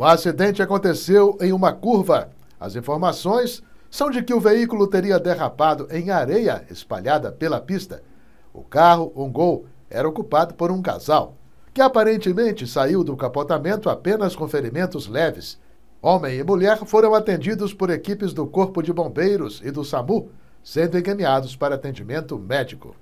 O acidente aconteceu em uma curva. As informações são de que o veículo teria derrapado em areia espalhada pela pista. O carro, um gol, era ocupado por um casal, que aparentemente saiu do capotamento apenas com ferimentos leves. Homem e mulher foram atendidos por equipes do Corpo de Bombeiros e do SAMU, sendo encaminhados para atendimento médico.